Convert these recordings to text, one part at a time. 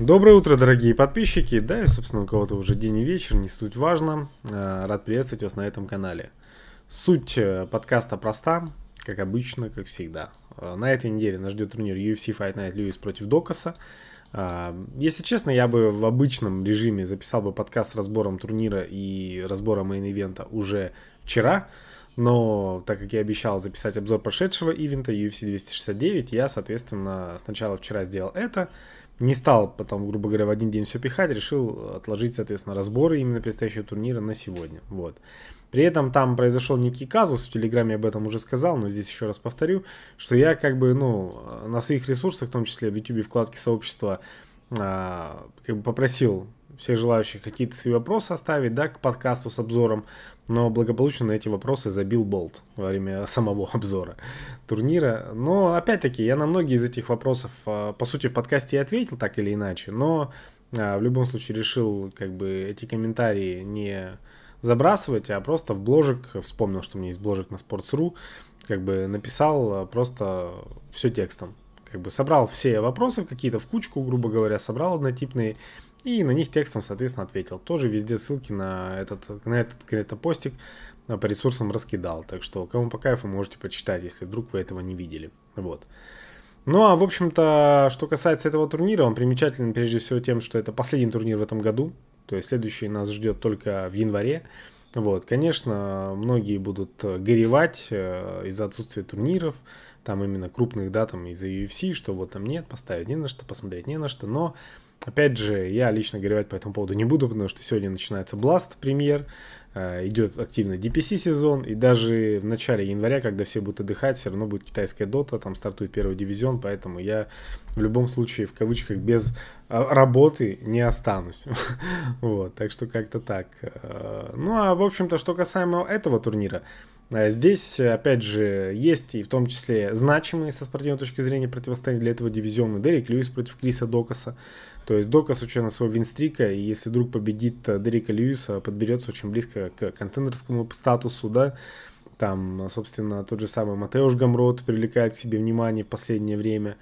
Доброе утро, дорогие подписчики. Да, и, собственно, у кого-то уже день и вечер, не суть важно. Э, рад приветствовать вас на этом канале. Суть э, подкаста проста, как обычно, как всегда. Э, на этой неделе нас ждет турнир UFC Fight Night Lewis против Докаса. Если честно, я бы в обычном режиме записал бы подкаст с разбором турнира и разбора мейн-ивента уже вчера, но так как я обещал записать обзор прошедшего ивента UFC 269, я, соответственно, сначала вчера сделал это, не стал потом, грубо говоря, в один день все пихать, решил отложить, соответственно, разборы именно предстоящего турнира на сегодня. Вот. При этом там произошел некий казус, в Телеграме об этом уже сказал, но здесь еще раз повторю, что я как бы, ну, на своих ресурсах, в том числе в YouTube вкладке сообщества, а, как бы попросил все желающие какие-то свои вопросы оставить, да, к подкасту с обзором, но благополучно на эти вопросы забил болт во время самого обзора турнира. Но, опять-таки, я на многие из этих вопросов, а, по сути, в подкасте и ответил так или иначе, но а, в любом случае решил, как бы, эти комментарии не забрасывать, а просто в бложек вспомнил, что у меня есть бложек на Sports.ru, как бы написал а, просто все текстом. Как бы собрал все вопросы какие-то в кучку, грубо говоря, собрал однотипные и на них текстом, соответственно, ответил. Тоже везде ссылки на этот, на этот конкретно постик а, по ресурсам раскидал. Так что кому по кайфу можете почитать, если вдруг вы этого не видели. Вот. Ну а, в общем-то, что касается этого турнира, он примечателен прежде всего тем, что это последний турнир в этом году. То есть следующий нас ждет только в январе. Вот, конечно, многие будут э, горевать э, из-за отсутствия турниров, там именно крупных, да, там из-за UFC, что вот там нет, поставить не на что, посмотреть не на что, но Опять же, я лично горевать по этому поводу не буду, потому что сегодня начинается Blast премьер, э, идет активный DPC сезон, и даже в начале января, когда все будут отдыхать, все равно будет китайская дота, там стартует первый дивизион, поэтому я в любом случае, в кавычках, без а, работы не останусь. вот, так что как-то так. Э, ну, а, в общем-то, что касаемо этого турнира, а здесь, опять же, есть и в том числе значимые со спортивной точки зрения противостояния для этого дивизиона. Дерек Льюис против Криса Докаса. То есть Докас, ученый своего винстрика, и если вдруг победит э, Дерека Льюиса, подберется очень близко к контендерскому статусу, да, там, собственно, тот же самый Матеуш Гамрот привлекает к себе внимание в последнее время.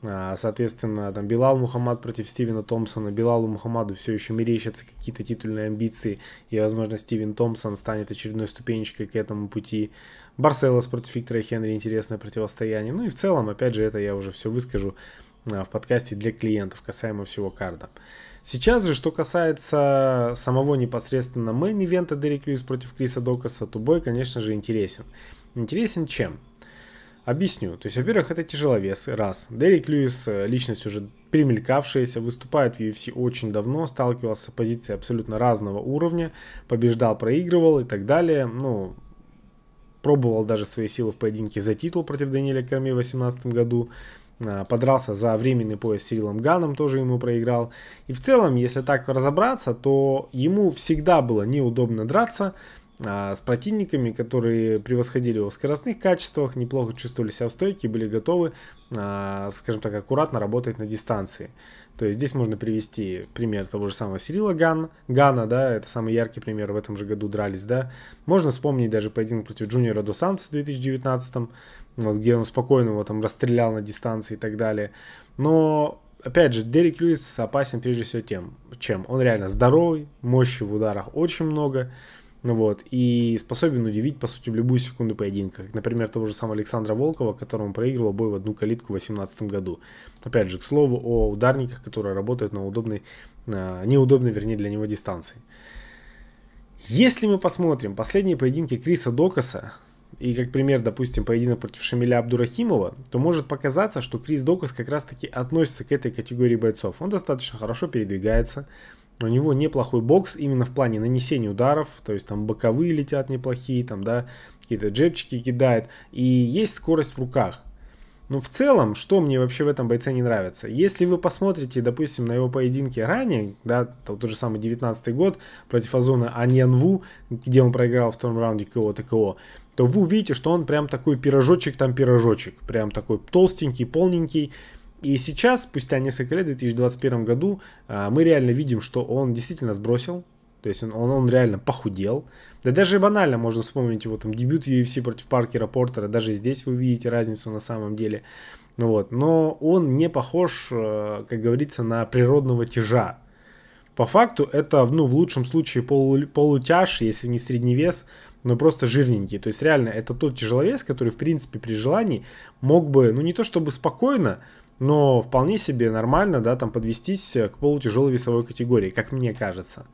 А, соответственно, там Билал Мухаммад против Стивена Томпсона. Билалу Мухаммаду все еще мерещатся какие-то титульные амбиции. И, возможно, Стивен Томпсон станет очередной ступенечкой к этому пути. Барселос против Виктора Хенри. Интересное противостояние. Ну и в целом, опять же, это я уже все выскажу а, в подкасте для клиентов касаемо всего карда. Сейчас же, что касается самого непосредственно мейн-ивента Дерек Льюис против Криса Докаса, то бой, конечно же, интересен. Интересен чем? Объясню. То есть, во-первых, это тяжеловес, раз. Дерек Льюис, э, личность уже примелькавшаяся, выступает в UFC очень давно, сталкивался с оппозицией абсолютно разного уровня, побеждал, проигрывал и так далее. Ну, пробовал даже свои силы в поединке за титул против Даниэля Керми в 2018 году а, подрался за временный пояс с Сирилом Ганом, тоже ему проиграл. И в целом, если так разобраться, то ему всегда было неудобно драться, а, с противниками, которые превосходили его в скоростных качествах, неплохо чувствовали себя в стойке и были готовы, а, скажем так, аккуратно работать на дистанции. То есть здесь можно привести пример того же самого Сирила Ган, Гана, да, это самый яркий пример, в этом же году дрались, да. Можно вспомнить даже поединок против Джуниора До Сантос в 2019, вот, где он спокойно его там расстрелял на дистанции и так далее. Но опять же, Дерек Льюис опасен прежде всего тем, чем он реально здоровый, мощи в ударах очень много, ну вот, и способен удивить, по сути, в любую секунду поединка. Как, например, того же самого Александра Волкова, которому проигрывал бой в одну калитку в 2018 году. Опять же, к слову о ударниках, которые работают на удобной, на неудобной, вернее, для него дистанции. Если мы посмотрим последние поединки Криса Докаса, и как пример, допустим, поединок против Шамиля Абдурахимова, то может показаться, что Крис Докас как раз-таки относится к этой категории бойцов. Он достаточно хорошо передвигается, у него неплохой бокс именно в плане нанесения ударов, то есть там боковые летят неплохие, там, да, какие-то джебчики кидает, и есть скорость в руках. Но в целом, что мне вообще в этом бойце не нравится? Если вы посмотрите, допустим, на его поединке ранее, да, тот же самый 19 год против Озона Аньянву, где он проиграл в втором раунде КО ТКО, то вы увидите, что он прям такой пирожочек там пирожочек, прям такой толстенький, полненький, и сейчас, спустя несколько лет, в 2021 году, а, мы реально видим, что он действительно сбросил. То есть он, он, он реально похудел. Да даже банально можно вспомнить его там дебют в UFC против Паркера Портера. Даже здесь вы видите разницу на самом деле. Ну вот. Но он не похож, э, как говорится, на природного тяжа. По факту это, ну, в лучшем случае полу, полутяж, если не средневес, но просто жирненький. То есть реально это тот тяжеловес, который, в принципе, при желании мог бы, ну, не то чтобы спокойно, но вполне себе нормально, да, там подвестись э, к полутяжелой весовой категории, как мне кажется.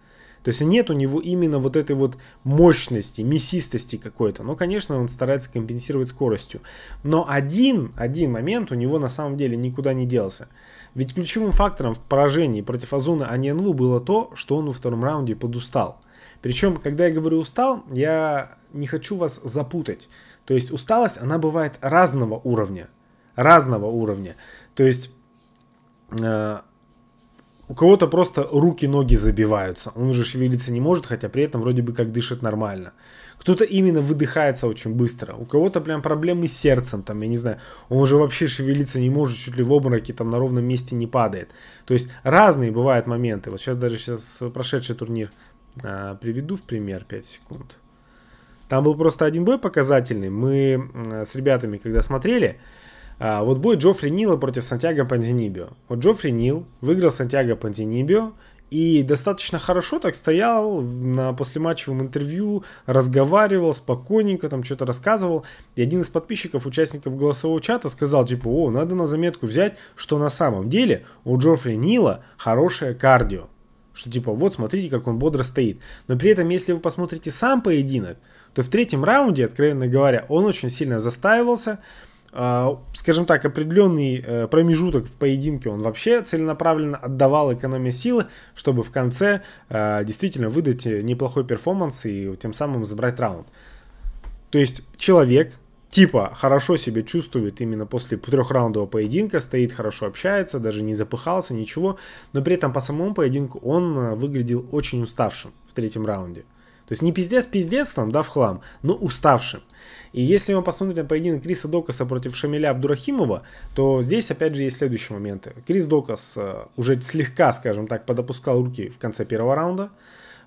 То есть нет у него именно вот этой вот мощности, мясистости какой-то. Но, конечно, он старается компенсировать скоростью. Но один, один момент у него на самом деле никуда не делся. Ведь ключевым фактором в поражении против Азуна Аньянву было то, что он во втором раунде подустал. Причем, когда я говорю устал, я не хочу вас запутать. То есть усталость, она бывает разного уровня. Разного уровня. То есть э, у кого-то просто руки-ноги забиваются. Он уже шевелиться не может, хотя при этом вроде бы как дышит нормально. Кто-то именно выдыхается очень быстро. У кого-то прям проблемы с сердцем, там, я не знаю, он уже вообще шевелиться не может, чуть ли в обмороке там на ровном месте не падает. То есть разные бывают моменты. Вот сейчас даже сейчас прошедший турнир э, приведу в пример 5 секунд. Там был просто один бой показательный. Мы с ребятами, когда смотрели, а, вот будет Джоффри Нила против Сантьяго Панзинибио. Вот Джоффри Нил выиграл Сантьяго Панзинибио и достаточно хорошо так стоял на послематчевом интервью, разговаривал спокойненько, там что-то рассказывал. И один из подписчиков, участников голосового чата сказал, типа, о, надо на заметку взять, что на самом деле у Джоффри Нила хорошее кардио. Что типа, вот смотрите, как он бодро стоит. Но при этом, если вы посмотрите сам поединок, то в третьем раунде, откровенно говоря, он очень сильно застаивался, а, скажем так, определенный э, промежуток в поединке он вообще целенаправленно отдавал экономия силы, чтобы в конце э, действительно выдать э, неплохой перформанс и тем самым забрать раунд. То есть человек типа хорошо себя чувствует именно после трехраундового поединка, стоит хорошо общается, даже не запыхался, ничего, но при этом по самому поединку он выглядел очень уставшим в третьем раунде. То есть не пиздец пиздецом, да, в хлам, но уставшим. И если мы посмотрим на поединок Криса Докаса против Шамиля Абдурахимова, то здесь опять же есть следующие моменты. Крис Докас э, уже слегка, скажем так, подопускал руки в конце первого раунда.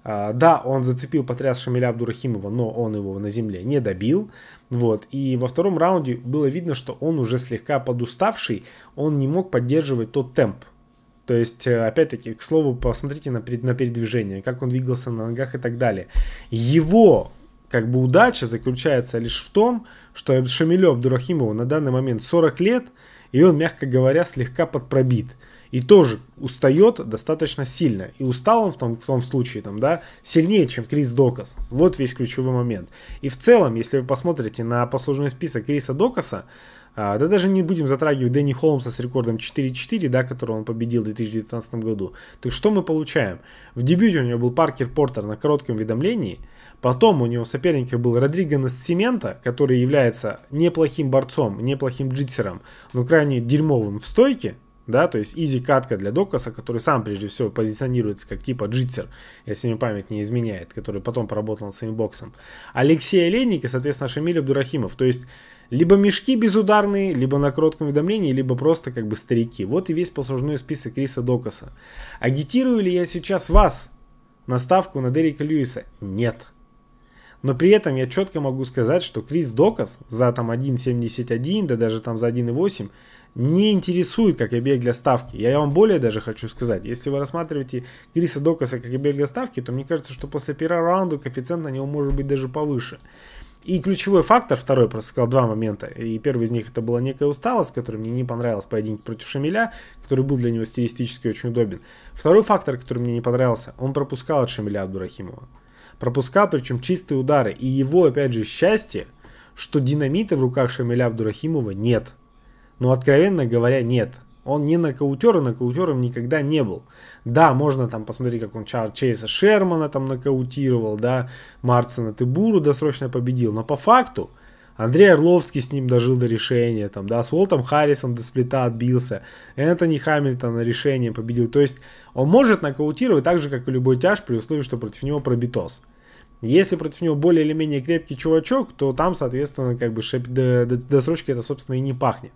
А, да, он зацепил потряс Шамиля Абдурахимова, но он его на земле не добил. Вот. И во втором раунде было видно, что он уже слегка подуставший, он не мог поддерживать тот темп, то есть, э, опять-таки, к слову, посмотрите на, на передвижение, как он двигался на ногах и так далее. Его как бы удача заключается лишь в том, что Шамилю Абдурахимову на данный момент 40 лет, и он, мягко говоря, слегка подпробит. И тоже устает достаточно сильно. И устал он в том, в том случае там, да, сильнее, чем Крис Докас. Вот весь ключевой момент. И в целом, если вы посмотрите на послужной список Криса Докаса, а, да даже не будем затрагивать Дэнни Холмса с рекордом 4-4, да, которого он победил в 2019 году. То есть что мы получаем? В дебюте у него был Паркер Портер на коротком уведомлении. Потом у него в был Родриго Семента, который является неплохим борцом, неплохим джитсером, но крайне дерьмовым в стойке, да, то есть изи катка для Докаса, который сам прежде всего позиционируется как типа джитсер, если мне память не изменяет, который потом поработал над своим боксом. Алексей Олейник и, соответственно, Шамиль Абдурахимов, то есть либо мешки безударные, либо на коротком уведомлении, либо просто как бы старики. Вот и весь послужной список Криса Докаса. Агитирую ли я сейчас вас на ставку на Дерека Льюиса? Нет. Но при этом я четко могу сказать, что Крис Докас за там 1.71, да даже там за 1.8 не интересует как объект для ставки. Я вам более даже хочу сказать, если вы рассматриваете Криса Докаса как объект для ставки, то мне кажется, что после первого раунда коэффициент на него может быть даже повыше. И ключевой фактор, второй, просто сказал два момента. И первый из них это была некая усталость, которая мне не понравилась поединке против Шамиля, который был для него стилистически очень удобен. Второй фактор, который мне не понравился, он пропускал от Шамиля Абдурахимова. Пропускал, причем чистые удары. И его, опять же, счастье, что динамита в руках Шамиля Абдурахимова нет. Ну, откровенно говоря, нет. Он не нокаутер, и нокаутером никогда не был. Да, можно там посмотреть, как он Чейса Шермана там нокаутировал, да, Марцина Тыбуру досрочно победил. Но по факту Андрей Орловский с ним дожил до решения, там, да, с Уолтом Харрисом до сплита отбился, Энтони Хамильтон решение победил. То есть он может нокаутировать так же, как и любой тяж, при условии, что против него пробитос. Если против него более или менее крепкий чувачок, то там, соответственно, как бы шеп... досрочки это, собственно, и не пахнет.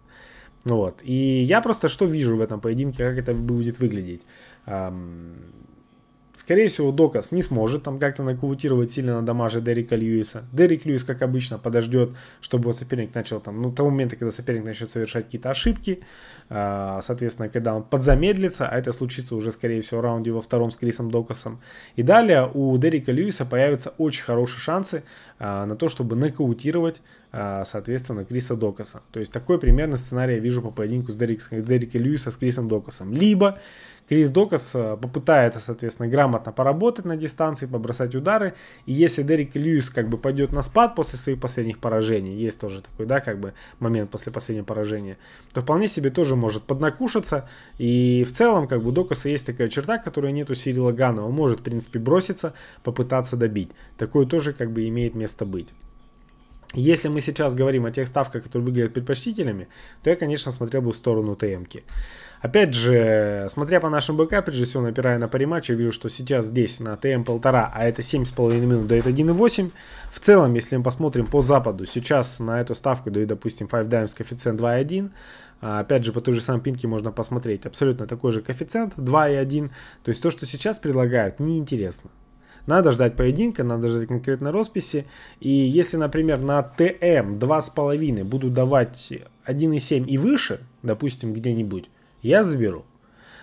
Вот. И я просто что вижу в этом поединке, как это будет выглядеть. Скорее всего, Докас не сможет там как-то нокаутировать сильно на дамаже Деррика Льюиса. Деррик Льюис, как обычно, подождет, чтобы соперник начал там, ну, того момента, когда соперник начнет совершать какие-то ошибки, а, соответственно, когда он подзамедлится, а это случится уже, скорее всего, в раунде во втором с Крисом Докасом. И далее у Деррика Льюиса появятся очень хорошие шансы а, на то, чтобы нокаутировать Э, соответственно, Криса Докаса. То есть такой примерно сценарий я вижу по поединку с Дериком Дерик Льюиса с Крисом Докасом. Либо Крис Докас э, попытается, соответственно, грамотно поработать на дистанции, побросать удары. И если Дерек Льюис как бы пойдет на спад после своих последних поражений, есть тоже такой, да, как бы момент после последнего поражения, то вполне себе тоже может поднакушаться. И в целом, как бы у Докаса есть такая черта, которая нет у Сири Гана. Он может, в принципе, броситься, попытаться добить. Такое тоже как бы имеет место быть. Если мы сейчас говорим о тех ставках, которые выглядят предпочтительными, то я, конечно, смотрел бы в сторону ТМки. Опять же, смотря по нашим БК, прежде всего, напирая на париматч, я вижу, что сейчас здесь на ТМ полтора, а это 7,5 минут дает 1,8. В целом, если мы посмотрим по западу, сейчас на эту ставку дают, допустим, 5 Dimes коэффициент 2,1. А, опять же, по той же самой пинке можно посмотреть. Абсолютно такой же коэффициент 2,1. То есть то, что сейчас предлагают, неинтересно. Надо ждать поединка, надо ждать конкретной росписи. И если, например, на ТМ 2,5 буду давать 1,7 и выше, допустим, где-нибудь, я заберу.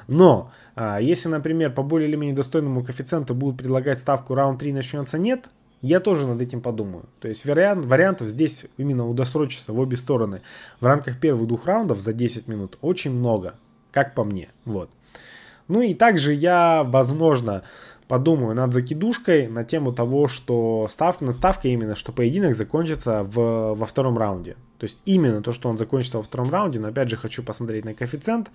Но а, если, например, по более или менее достойному коэффициенту будут предлагать ставку раунд 3 начнется нет, я тоже над этим подумаю. То есть вариант, вариантов здесь именно удосрочиться в обе стороны в рамках первых двух раундов за 10 минут очень много, как по мне. Вот. Ну и также я, возможно, подумаю над закидушкой на тему того, что ставка, надставка именно, что поединок закончится в, во втором раунде. То есть именно то, что он закончится во втором раунде, но опять же хочу посмотреть на коэффициент,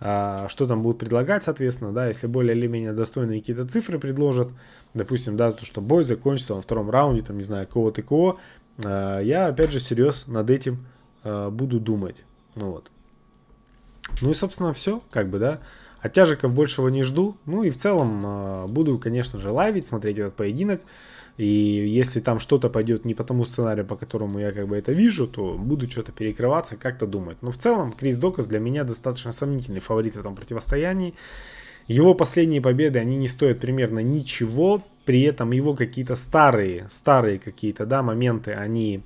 а, что там будут предлагать, соответственно, да, если более или менее достойные какие-то цифры предложат, допустим, да, то, что бой закончится во втором раунде, там, не знаю, кого-то кого, а, я, опять же, всерьез над этим а, буду думать, ну вот. Ну и, собственно, все, как бы, да, от а тяжиков большего не жду. Ну и в целом а, буду, конечно же, лайвить, смотреть этот поединок. И если там что-то пойдет не по тому сценарию, по которому я как бы это вижу, то буду что-то перекрываться, как-то думать. Но в целом Крис Докас для меня достаточно сомнительный фаворит в этом противостоянии. Его последние победы, они не стоят примерно ничего. При этом его какие-то старые, старые какие-то, да, моменты, они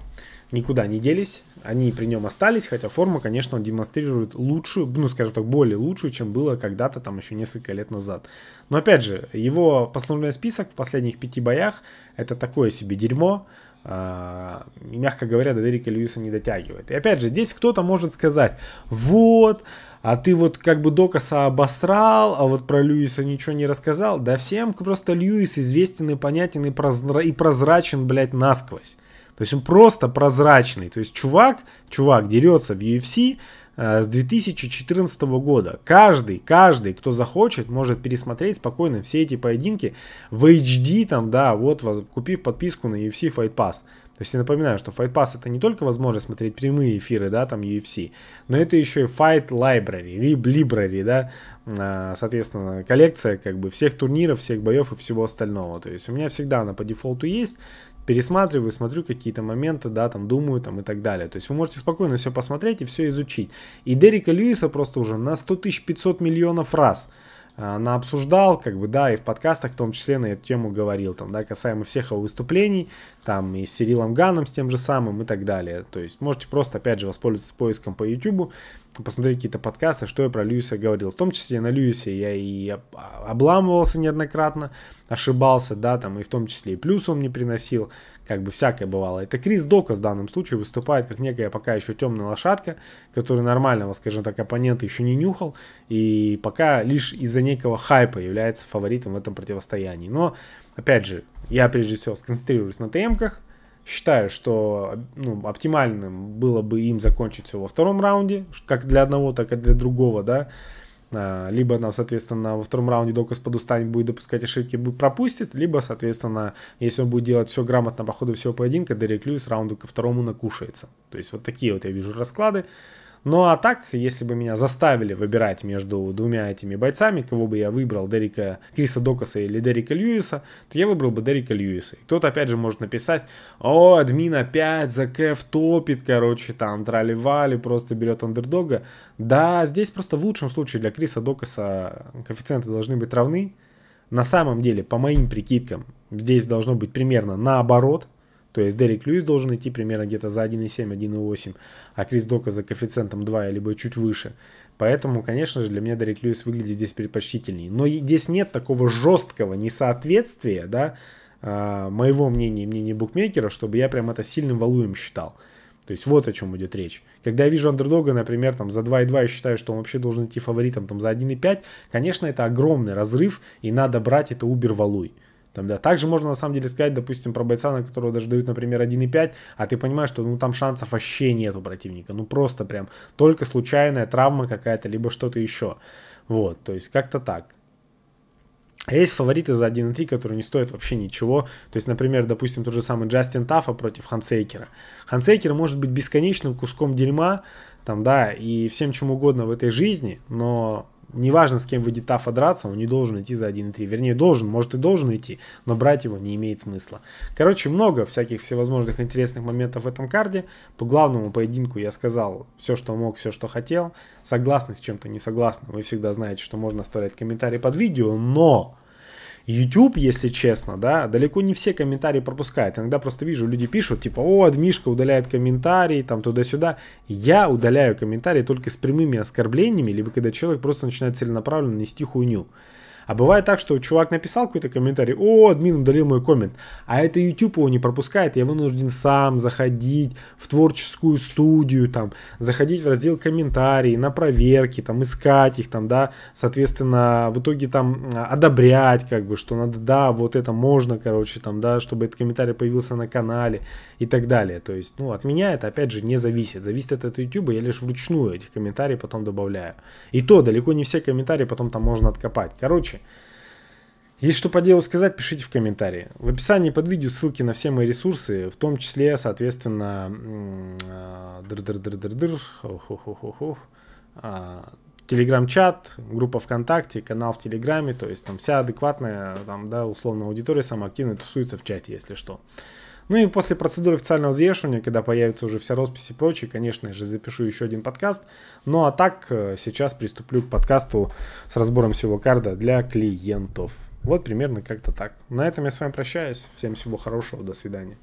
никуда не делись, они при нем остались, хотя форма, конечно, он демонстрирует лучшую, ну, скажем так, более лучшую, чем было когда-то там еще несколько лет назад. Но опять же, его послужной список в последних пяти боях это такое себе дерьмо, а, мягко говоря, до Дерека Льюиса не дотягивает. И опять же, здесь кто-то может сказать, вот, а ты вот как бы Докаса обосрал, а вот про Льюиса ничего не рассказал. Да всем просто Льюис известен и понятен и, прозра... и прозрачен, блядь, насквозь. То есть он просто прозрачный. То есть чувак, чувак дерется в UFC э, с 2014 года. Каждый, каждый, кто захочет, может пересмотреть спокойно все эти поединки в HD, там, да, вот, купив подписку на UFC Fight Pass. То есть я напоминаю, что Fight Pass это не только возможность смотреть прямые эфиры, да, там UFC, но это еще и Fight Library, Lib Library, да, а, соответственно, коллекция как бы всех турниров, всех боев и всего остального. То есть у меня всегда она по дефолту есть, пересматриваю, смотрю какие-то моменты, да, там думаю там и так далее. То есть вы можете спокойно все посмотреть и все изучить. И Дерека Льюиса просто уже на 100 500 миллионов раз – а, на обсуждал, как бы, да, и в подкастах в том числе на эту тему говорил, там, да, касаемо всех его выступлений, там, и с Сирилом Ганом, с тем же самым и так далее. То есть можете просто, опять же, воспользоваться поиском по YouTube, посмотреть какие-то подкасты, что я про Льюиса говорил. В том числе на Льюисе я и а, обламывался неоднократно, ошибался, да, там, и в том числе и плюс он мне приносил. Как бы всякое бывало. Это Крис Докас в данном случае выступает как некая пока еще темная лошадка, который нормального, скажем так, оппонента еще не нюхал. И пока лишь из-за некого хайпа является фаворитом в этом противостоянии. Но, опять же, я прежде всего сконцентрируюсь на ТМках. Считаю, что ну, оптимальным было бы им закончить все во втором раунде, как для одного, так и для другого, да. А, либо нам, соответственно, во втором раунде Докас подустанет, будет допускать ошибки, будет пропустит. Либо, соответственно, если он будет делать все грамотно по ходу всего поединка, Дерек Льюис раунду ко второму накушается. То есть вот такие вот я вижу расклады. Ну а так, если бы меня заставили выбирать между двумя этими бойцами, кого бы я выбрал, Дерека, Криса Докаса или Дерека Льюиса, то я выбрал бы Дерека Льюиса. кто-то опять же может написать, о, админ опять за Кэф топит, короче, там трали-вали, просто берет андердога. Да, здесь просто в лучшем случае для Криса Докаса коэффициенты должны быть равны. На самом деле, по моим прикидкам, здесь должно быть примерно наоборот, то есть Дерек Льюис должен идти примерно где-то за 1,7, 1,8, а Крис Дока за коэффициентом 2, либо чуть выше. Поэтому, конечно же, для меня Дерек Льюис выглядит здесь предпочтительнее. Но здесь нет такого жесткого несоответствия, да, а, моего мнения и мнения букмекера, чтобы я прям это сильным валуем считал. То есть вот о чем идет речь. Когда я вижу андердога, например, там за 2,2 я считаю, что он вообще должен идти фаворитом там, за 1,5, конечно, это огромный разрыв, и надо брать это убер-валуй. Там, да. Также можно на самом деле сказать, допустим, про бойца, на которого даже дают, например, 1,5, а ты понимаешь, что ну, там шансов вообще нет у противника. Ну просто прям только случайная травма какая-то, либо что-то еще. Вот, то есть как-то так. А есть фавориты за 1.3, которые не стоят вообще ничего. То есть, например, допустим, тот же самый Джастин Тафа против Хансейкера. Хансейкер может быть бесконечным куском дерьма, там, да, и всем чем угодно в этой жизни, но неважно, с кем выйдет Тафа драться, он не должен идти за 1.3. Вернее, должен, может и должен идти, но брать его не имеет смысла. Короче, много всяких всевозможных интересных моментов в этом карде. По главному поединку я сказал все, что мог, все, что хотел. Согласны с чем-то, не согласны. Вы всегда знаете, что можно оставлять комментарии под видео, но YouTube, если честно, да, далеко не все комментарии пропускает. Иногда просто вижу, люди пишут, типа, о, адмишка удаляет комментарии, там, туда-сюда. Я удаляю комментарии только с прямыми оскорблениями, либо когда человек просто начинает целенаправленно нести хуйню. А бывает так, что чувак написал какой-то комментарий, о, админ удалил мой коммент, а это YouTube его не пропускает, я вынужден сам заходить в творческую студию, там, заходить в раздел комментарии, на проверки, там, искать их, там, да, соответственно, в итоге там а, одобрять, как бы, что надо, да, вот это можно, короче, там, да, чтобы этот комментарий появился на канале и так далее. То есть, ну, от меня это, опять же, не зависит. Зависит это от YouTube, я лишь вручную эти комментарии потом добавляю. И то далеко не все комментарии потом там можно откопать. Короче, короче. Есть что по делу сказать, пишите в комментарии. В описании под видео ссылки на все мои ресурсы, в том числе, соответственно, Телеграм-чат, группа ВКонтакте, канал в Телеграме, то есть там вся адекватная, там, да, условно, аудитория самая активная тусуется в чате, если что. Ну и после процедуры официального взвешивания, когда появятся уже все росписи и прочее, конечно же, запишу еще один подкаст. Ну а так, э, сейчас приступлю к подкасту с разбором всего карда для клиентов. Вот примерно как-то так. На этом я с вами прощаюсь. Всем всего хорошего. До свидания.